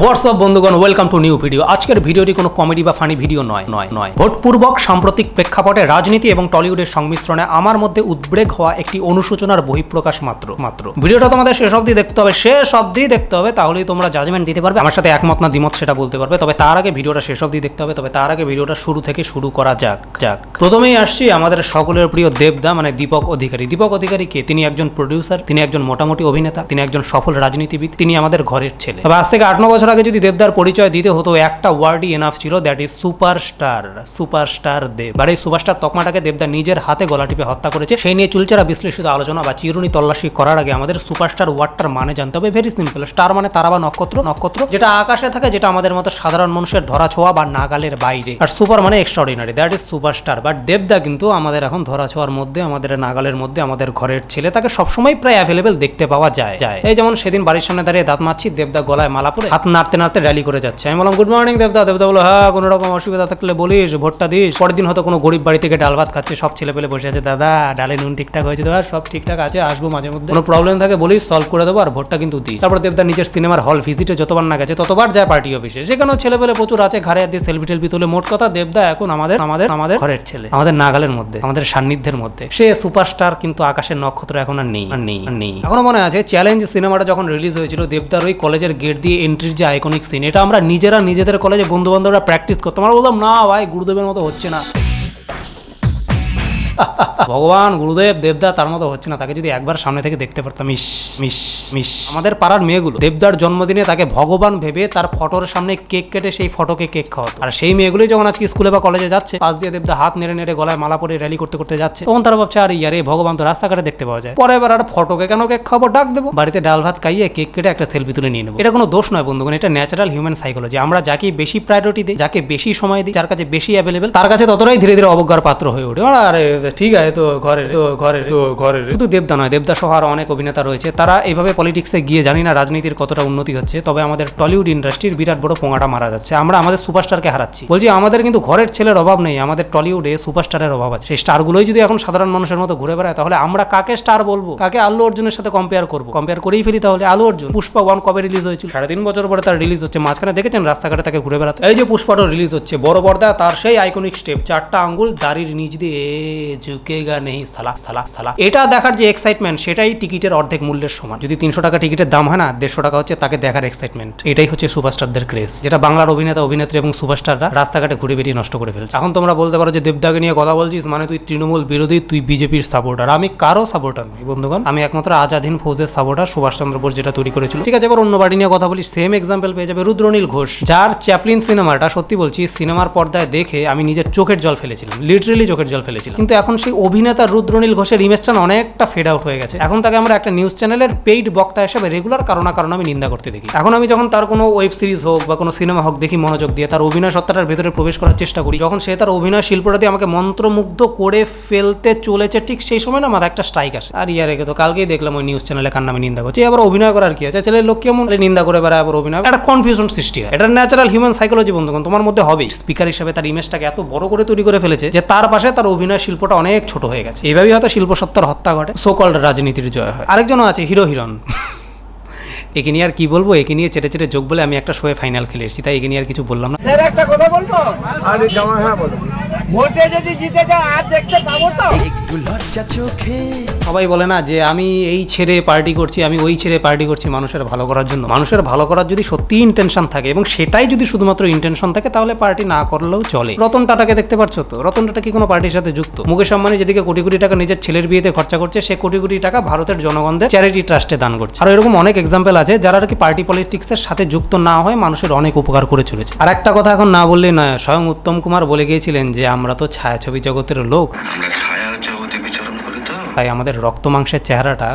WhatsApp বন্ধুগণ welcome to new video আজকের ভিডিওটি কোনো কমেডি বা ফানি ভিডিও নয় নয় নয় ভোটপূর্বক সাম্প্রতিক প্রেক্ষাপটে রাজনীতি এবং টলিউডের সংমিশ্রণে আমার মধ্যে উদ্বেগ হওয়া একটি অনুশোচনার বহিঃপ্রকাশ মাত্র মাত্র ভিডিওটা তোমাদের শেষ অব্দি দেখতে হবে শেষ অব্দি দেখতে হবে তাহলেই তোমরা জাজমেন্ট দিতে পারবে আমার সাথে একমত না দ্বিমত সেটা বলতে পারবে তবে তার আগে ভিডিওটা শেষ অব্দি দেখতে হবে তবে তার আগে ভিডিওটা শুরু থেকে শুরু করা যাক যাক প্রথমেই আসছি আমাদের সকলের প্রিয় দেবদা মানে দীপক অধিকারী দীপক অধিকারী কে তিনি একজন প্রডিউসার তিনি একজন মোটামুটি অভিনেতা তিনি একজন সফল রাজনীতিবিদ তিনি আমাদের ঘরের ছেলে তবে আজ থেকে আট বছর আগে যদি দেবদার পরিচয় দিতে হতো একটা ওয়ার্ডই এনাফ ছিল that is superstar superstar Dev আর এই সুপারস্টার তকমাটাকে দেবদা নিজের হাতে গলা টিপে হত্যা করেছে সেই নিয়ে চুলচেরা বিশ্লেষিত আলোচনা বা চিরুনি তল্লাশি করার আগে আমাদের সুপারস্টার ওয়ার্ডটার মানে জানতে হবে ভেরি সিম্পল স্টার মানে তারা বা নক্ষত্র নক্ষত্র যেটা আকাশে থাকে যেটা আমাদের মতো সাধারণ মানুষের ধরা ছোঁয়া বা নাগালের বাইরে আর সুপার মানে extraordinary that is superstar but দেবদা কিন্তু আমাদের এখন ধরা ছোঁয়ার মধ্যে আমাদের নাগালের মধ্যে আমাদের ঘরের ছেলে তাকে সবসময় প্রায় অ্যাভেলেবেল দেখতে পাওয়া যায় যায় এই যেমন সেদিন বাড়ির সামনে দাঁড়িয়ে দাঁত মারছি দেবদা গলায় মালা পরে হাত নাড়তে নাড়তে র্যালি করে যাচ্ছে আমি বললাম গুড মর্নিং দেবদা দেবদা বলো হ্যাঁ কোনো রকম অসুবিধা থাকলে বলিস ভোটটা দিস পরের দিন হয়তো কোনো গরিব বাড়ি থেকে ডাল ভাত খাচ্ছে সব ছেলে পেলে বসে আছে দাদা ডালে নুন ঠিকঠাক হয়েছে দাদা সব ঠিকঠাক আছে আসবো মাঝে মধ্যে কোনো প্রবলেম থাকে বলিস সলভ করে দেবো আর ভোটটা কিন্তু দিই তারপর দেবদা নিজের সিনেমার হল ভিজিটে যতবার না গেছে ততবার যায় পার্টি অফিসে সেখানেও ছেলে পেলে প্রচুর আছে ঘরে দিয়ে সেলফি টেলফি তুলে মোট কথা দেবদা এখন আমাদের আমাদের আমাদের ঘরের ছেলে আমাদের নাগালের মধ্যে আমাদের সান্নিধ্যের মধ্যে সে সুপারস্টার কিন্তু আকাশের নক্ষত্র এখন আর নেই আর নেই আর নেই এখনো মনে আছে চ্যালেঞ্জ সিনেমাটা যখন রিলিজ হয়েছিল দেবদার ওই কলেজের গেট দিয়ে এন্ট্রি ইউনিভার্সিটির যে আইকনিক সিন এটা আমরা নিজেরা নিজেদের কলেজে বন্ধুবান্ধবরা প্র্যাকটিস করতাম আমরা বললাম না ভাই গুরুদেবের মতো হচ্ছে না ভগবান গুরুদেব দেবদা তার মতো হচ্ছে না তাকে যদি একবার সামনে থেকে দেখতে পারতাম ইস মিস মিস আমাদের পাড়ার মেয়েগুলো দেবদার জন্মদিনে তাকে ভগবান ভেবে তার ফটোর সামনে কেক কেটে সেই ফটোকে কেক খাওয়াতো আর সেই মেয়েগুলোই যখন আজকে স্কুলে বা কলেজে যাচ্ছে পাশ দিয়ে দেবদা হাত নেড়ে নেড়ে গলায় মালা পরে র্যালি করতে করতে যাচ্ছে তখন তারা ভাবছে আর ইয়ারে ভগবান তো রাস্তাঘাটে দেখতে পাওয়া যায় পরে এবার আর ফটোকে কেন কেক খাবো ডাক দেবো বাড়িতে ডাল ভাত খাইয়ে কেক কেটে একটা সেলফি তুলে নিয়ে নেবো এটা কোনো দোষ নয় বন্ধুগণ এটা ন্যাচারাল হিউম্যান সাইকোলজি আমরা যাকে বেশি প্রায়োরিটি দিই যাকে বেশি সময় দিই যার কাছে বেশি অ্যাভেলেবেল তার কাছে ততটাই ধীরে ধীরে অবজ্ঞার পাত্র হয়ে ওঠে আর ঠিক আছে তো ঘরে তো ঘরে তো ঘরে শুধু দেবদা নয় দেবদা সহ আরও অনেক অভিনেতা রয়েছে তারা এইভাবে পলিটিক্সে গিয়ে জানি না রাজনীতির কতটা উন্নতি হচ্ছে তবে আমাদের টলিউড ইন্ডাস্ট্রির বিরাট বড় পোঙাটা মারা যাচ্ছে আমরা আমাদের সুপারস্টারকে হারাচ্ছি বলছি আমাদের কিন্তু ঘরের ছেলের অভাব নেই আমাদের টলিউডে সুপারস্টারের অভাব আছে সেই স্টারগুলোই যদি এখন সাধারণ মানুষের মতো ঘুরে বেড়ায় তাহলে আমরা কাকে স্টার বলবো কাকে আলু অর্জুনের সাথে কম্পেয়ার করবো কম্পেয়ার করেই ফেলি তাহলে আলু অর্জুন পুষ্পা ওয়ান কবে রিলিজ হয়েছিল সাড়ে তিন বছর পরে তার রিলিজ হচ্ছে মাঝখানে দেখেছেন রাস্তাঘাটে তাকে ঘুরে বেড়াতে এই যে পুষ্পাটা রিলিজ হচ্ছে বড় পর্দা তার সেই আইকনিক স্টেপ চারটা আঙ্গুল দাড়ির নিচ দিয়ে ঝুঁকেগা নেই সালা সালা সালা এটা দেখার যে এক্সাইটমেন্ট সেটাই টিকিটের অর্ধেক মূল্যের সমান যদি তিনশো টাকা টিকিটের দাম হয় না দেড়শো টাকা হচ্ছে তাকে দেখার এক্সাইটমেন্ট এটাই হচ্ছে সুপারস্টারদের ক্রেজ যেটা বাংলার অভিনেতা অভিনেত্রী এবং সুপারস্টাররা রাস্তাঘাটে ঘুরে বেরিয়ে নষ্ট করে ফেলছে এখন তোমরা বলতে পারো যে দেবদাকে নিয়ে কথা বলছিস মানে তুই তৃণমূল বিরোধী তুই বিজেপির সাপোর্টার আমি কারো সাপোর্টার নই বন্ধুগণ আমি একমাত্র আজাদিন ফৌজের সাপোর্টার সুভাষচন্দ্র বোস যেটা তৈরি করেছিল ঠিক আছে এবার অন্য বাড়ি নিয়ে কথা বলিস সেম এক্সাম্পল পেয়ে যাবে রুদ্রনীল ঘোষ যার চ্যাপলিন সিনেমাটা সত্যি বলছি সিনেমার পর্দায় দেখে আমি নিজের চোখের জল ফেলেছিলাম লিটারেলি চোখের জল ফেলেছিলাম কিন্তু এখন সেই অভিনেতা রুদ্রনীল ঘোষের ইমেজটা অনেকটা ফেড আউট হয়ে গেছে এখন তাকে আমরা একটা নিউজ চ্যানেলের পেইড বক্তা হিসেবে রেগুলার কারণ কারণ আমি নিন্দা করতে দেখি এখন আমি যখন তার কোনো ওয়েব সিরিজ হোক বা কোনো সিনেমা হোক দেখি মনোযোগ দিয়ে তার অভিনয় সত্তাটার ভেতরে প্রবেশ করার চেষ্টা করি যখন সে তার অভিনয় শিল্পটা দিয়ে আমাকে মন্ত্রমুগ্ধ করে ফেলতে চলেছে ঠিক সেই সময় না মাথা একটা স্ট্রাইক আসে আর ইয়ার রেখে তো কালকেই দেখলাম ওই নিউজ চ্যানেলে কার নামে নিন্দা করছি আবার অভিনয় করার কি আছে ছেলের লোক কেমন নিন্দা করে বেড়ায় আবার অভিনয় একটা কনফিউশন সৃষ্টি হয় এটা ন্যাচারাল হিউম্যান সাইকোলজি বন্ধুগণ তোমার মধ্যে হবেই স্পিকার হিসেবে তার ইমেজটাকে এত বড় করে তৈরি করে ফেলেছে যে তার পাশে তার অভিনয় শিল্পটা অনেক ছোট হয়ে গেছে এইভাবেই হয়তো সত্তার হত্যা ঘটে সোকল রাজনীতির জয় হয় আরেকজনও আছে হিরো হিরন একে নিয়ে আর কি বলবো একে নিয়ে চেটে চেটে যোগ বলে আমি একটা শোয়ে ফাইনাল খেলে এসেছি তাই একে নিয়ে আর কিছু বললাম না একটা কথা বলবো হ্যাঁ ভোটে যদি জিতে যাও আর দেখতে পাবো তো একটু লজ্জা চোখে সবাই বলে না যে আমি এই ছেড়ে পার্টি করছি আমি ওই ছেড়ে পার্টি করছি মানুষের ভালো করার জন্য মানুষের ভালো করার যদি সত্যি ইন্টেনশন থাকে এবং সেটাই যদি শুধুমাত্র ইন্টেনশন থাকে তাহলে পার্টি না করলেও চলে রতন টাটাকে দেখতে পাচ্ছ তো রতন টাটা কি কোনো পার্টির সাথে যুক্ত মুকেশ আম্বানি যেদিকে কোটি কোটি টাকা নিজের ছেলের বিয়েতে খরচা করছে সে কোটি কোটি টাকা ভারতের জনগণদের চ্যারিটি ট্রাস্টে দান করছে আর এরকম অনেক এক্সাম্পল আছে যারা আর কি পার্টি পলিটিক্সের সাথে যুক্ত না হয় মানুষের অনেক উপকার করে চলেছে আর একটা কথা এখন না বললেই নয় স্বয়ং উত্তম কুমার বলে গিয়েছিলেন যে আমরা তো ছায়াছবি জগতের লোক আমরা জগতে বিচরণ করি তো তাই আমাদের রক্ত মাংসের চেহারাটা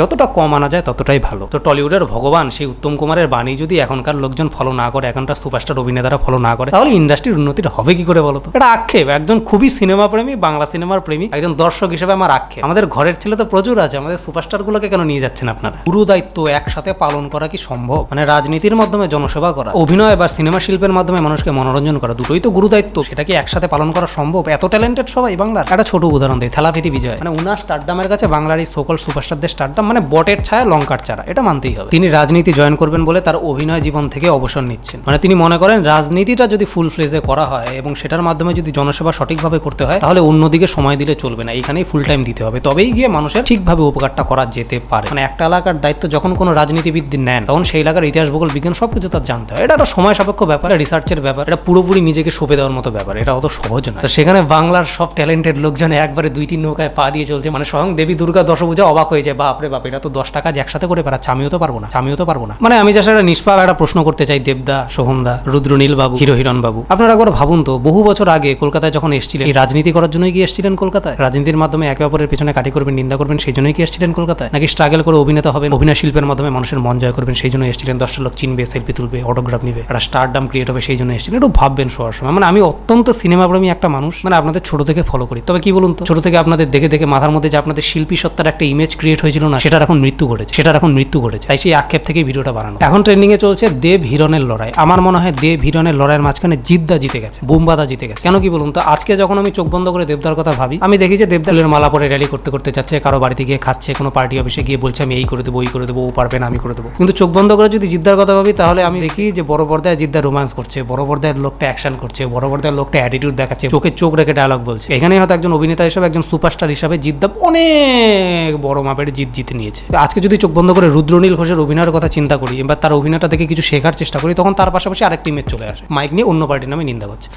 যতটা কম আনা যায় ততটাই ভালো তো টলিউডের ভগবান সেই উত্তম কুমারের বাণী যদি এখনকার লোকজন ফলো না করে এখনকার সুপারস্টার অভিনেতারা ফলো না করে তাহলে ইন্ডাস্ট্রির উন্নতির হবে কি করে বলতো এটা আক্ষেপ একজন খুবই সিনেমা প্রেমী বাংলা সিনেমার প্রেমী একজন দর্শক হিসেবে আমার আক্ষেপ আমাদের ঘরের ছেলে তো প্রচুর আছে আমাদের সুপারস্টার গুলোকে কেন নিয়ে যাচ্ছেন আপনারা পুরো দায়িত্ব একসাথে পালন করা কি সম্ভব মানে রাজনীতির মাধ্যমে জনসেবা করা অভিনয় বা সিনেমা শিল্পের মাধ্যমে মানুষকে মনোরঞ্জন করা দুটোই তো গুরু দায়িত্ব সেটা কি একসাথে পালন করা সম্ভব এত ট্যালেন্টেড সবাই বাংলার একটা ছোট উদাহরণ দেয় থেলাপিতি বিজয় মানে উনার স্টারডামের কাছে বাংলার এই সকল সুপারস্টারদের স্টার একদম মানে বটের ছায়া লঙ্কার চারা এটা মানতেই হবে তিনি রাজনীতি জয়েন করবেন বলে তার অভিনয় জীবন থেকে অবসর নিচ্ছেন মানে তিনি মনে করেন রাজনীতিটা যদি ফুল ফ্লেজে করা হয় এবং সেটার মাধ্যমে যদি জনসেবা সঠিকভাবে করতে হয় তাহলে অন্যদিকে সময় দিলে চলবে না এখানেই ফুল টাইম দিতে হবে তবেই গিয়ে মানুষের ঠিকভাবে উপকারটা করা যেতে পারে মানে একটা এলাকার দায়িত্ব যখন কোনো রাজনীতিবিদ নেন তখন সেই এলাকার ইতিহাস ভূগোল বিজ্ঞান সবকিছু তার জানতে হয় এটা একটা সময় সাপেক্ষ ব্যাপার রিসার্চের ব্যাপার এটা পুরোপুরি নিজেকে সঁপে দেওয়ার মতো ব্যাপার এটা অত সহজ না তো সেখানে বাংলার সব ট্যালেন্টেড লোকজন একবারে দুই তিন নৌকায় পা দিয়ে চলছে মানে স্বয়ং দেবী দুর্গা দশ পূজা অবাক হয়ে যায় বাপ বাপরে বাপ এটা তো দশ টাকা একসাথে করে বেড়াচ্ছে আমিও তো পারবো না আমিও তো পারবো না মানে আমি যা একটা নিষ্পাপ একটা প্রশ্ন করতে চাই দেবদা সোহমদা রুদ্রনীল বাবু হিরো হিরণ বাবু আপনারা একবার ভাবুন তো বহু বছর আগে কলকাতায় যখন এসেছিলেন এই রাজনীতি করার জন্যই কি এসেছিলেন কলকাতায় রাজনীতির মাধ্যমে একে অপরের পিছনে কাটি করবেন নিন্দা করবেন সেই জন্যই কি এসেছিলেন কলকাতায় নাকি স্ট্রাগল করে অভিনেতা হবেন অভিনয় শিল্পের মাধ্যমে মানুষের মন জয় করবেন সেই জন্য এসেছিলেন দশটা লোক চিনবে সেলফি তুলবে অটোগ্রাফ নিবে একটা স্টার ডাম ক্রিয়েট হবে সেই জন্য এসেছিলেন একটু ভাববেন শোয়ার সময় মানে আমি অত্যন্ত সিনেমা প্রেমী একটা মানুষ মানে আপনাদের ছোট থেকে ফলো করি তবে কি বলুন তো ছোট থেকে আপনাদের দেখে দেখে মাথার মধ্যে যে আপনাদের শিল্পী সত্তার একটা ইমেজ ক্রিয়েট হয়েছিল না সেটার এখন মৃত্যু ঘটেছে সেটার এখন মৃত্যু ঘটেছে তাই সেই আক্ষেপ থেকে ভিডিওটা বানানো এখন এ চলছে দেব হিরণের লড়াই আমার মনে হয় দেব হিরণের লড়াইয়ের মাঝখানে জিদ্দা জিতে গেছে বুম্বাদা জিতে গেছে কেন কি বলুন তো আজকে যখন আমি চোখ বন্ধ করে দেবদার কথা ভাবি আমি দেখি যে দেবদালের মালা পরে র্যালি করতে করতে যাচ্ছে কারো বাড়িতে গিয়ে খাচ্ছে কোনো পার্টি অফিসে গিয়ে বলছে আমি এই করে দেবো ওই করে দেবো ও পারবে না আমি করে দেবো কিন্তু চোখ বন্ধ করে যদি জিদ্দার কথা ভাবি তাহলে আমি দেখি যে বড় পর্দায় জিদ্দা রোমান্স করছে বড় পর্দায় লোকটা অ্যাকশন করছে বড় পর্দায় লোকটা অ্যাটিটিউড দেখাচ্ছে চোখে চোখ রেখে ডায়লগ বলছে এখানে হয়তো একজন অভিনেতা হিসেবে একজন সুপারস্টার হিসাবে জিদ্দা অনেক বড় মাপের জিত জিতে নিয়েছে আজকে যদি চোখ বন্ধ করে রুদ্রনীল ঘোষের অভিনয়ের কথা চিন্তা করি এবার তার অভিনয়টা দেখে কিছু শেখার চেষ্টা করি তখন তার পাশাপাশি আরেকটি ইমেজ চলে আসে মাইক নিয়ে অন্য পার্টির নামে নিন্দা করছে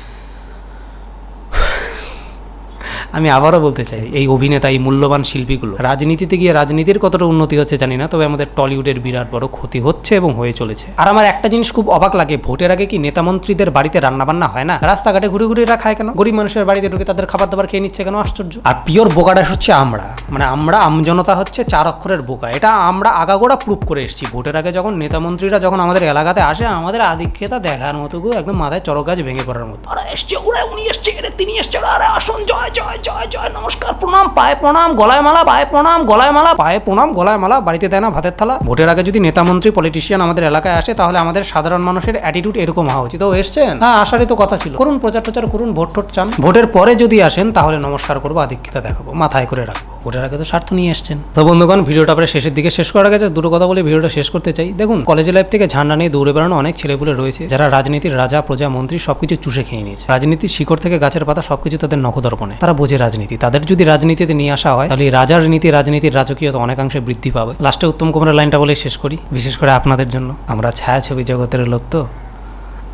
আমি আবারও বলতে চাই এই অভিনেতা এই মূল্যবান শিল্পীগুলো রাজনীতিতে গিয়ে রাজনীতির কতটা উন্নতি হচ্ছে জানি না তবে আমাদের টলিউডের বিরাট বড় ক্ষতি হচ্ছে এবং হয়ে চলেছে আর আমার একটা জিনিস খুব অবাক লাগে ভোটের আগে কি নেতা মন্ত্রীদের বাড়িতে রান্নাবান্না হয় না রাস্তাঘাটে ঘুরে ঘুরে এরা খায় কেন গরিব মানুষের বাড়িতে ঢুকে তাদের খাবার দাবার খেয়ে নিচ্ছে কেন আশ্চর্য আর পিওর বোকাডাস হচ্ছে আমরা মানে আমরা আমজনতা হচ্ছে চার অক্ষরের বোকা এটা আমরা আগাগোড়া প্রুফ করে এসেছি ভোটের আগে যখন নেতামন্ত্রীরা যখন আমাদের এলাকাতে আসে আমাদের আধিক্যতা দেখার মতো একদম মাথায় চড়ক গাছ ভেঙে পড়ার মতো ওরা এসছে ওরা উনি এসছে তিনি এসছে ওরা আসুন জয় জয় জয় জয় জয় নমস্কার প্রণাম পায়ে প্রণাম গলায় মালা পায়ে প্রণাম গলায় মালা পায়ে প্রণাম গলায় মালা বাড়িতে দেয় না ভাতের থালা ভোটের আগে যদি নেতা মন্ত্রী পলিটিশিয়ান আমাদের এলাকায় আসে তাহলে আমাদের সাধারণ মানুষের অ্যাটিটিউড এরকম হওয়া উচিত ও এসছেন হ্যাঁ আসারই তো কথা ছিল করুন প্রচার প্রচার করুন ভোট টোট চান ভোটের পরে যদি আসেন তাহলে নমস্কার করবো আধিক্ষিতা দেখাবো মাথায় করে রাখবো ওটার আগে তো স্বার্থ নিয়ে এসছেন তো বন্ধুগণ ভিডিওটা আপনার শেষের দিকে শেষ করার গেছে দুটো কথা বলে ভিডিওটা শেষ করতে চাই দেখুন কলেজ লাইফ থেকে ঝান্ডা নিয়ে দৌড়ে বেড়ানো অনেক ছেলেপুলে রয়েছে যারা রাজনীতির রাজা প্রজা মন্ত্রী সবকিছু চুষে খেয়ে নিয়েছে রাজনীতির শিকড় থেকে গাছের পাতা সবকিছু তাদের নখদর্পণে তারা বোঝে রাজনীতি তাদের যদি রাজনীতিতে নিয়ে আসা হয় তাহলে রাজার নীতি রাজনীতির রাজকীয়তা অনেকাংশে বৃদ্ধি পাবে লাস্টে উত্তম কুমারের লাইনটা বলে শেষ করি বিশেষ করে আপনাদের জন্য আমরা ছায়াছবি জগতের লোক তো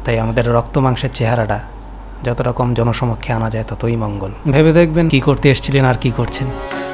তাই আমাদের রক্ত মাংসের চেহারাটা যত রকম জনসমক্ষে আনা যায় ততই মঙ্গল ভেবে দেখবেন কি করতে এসেছিলেন আর কি করছেন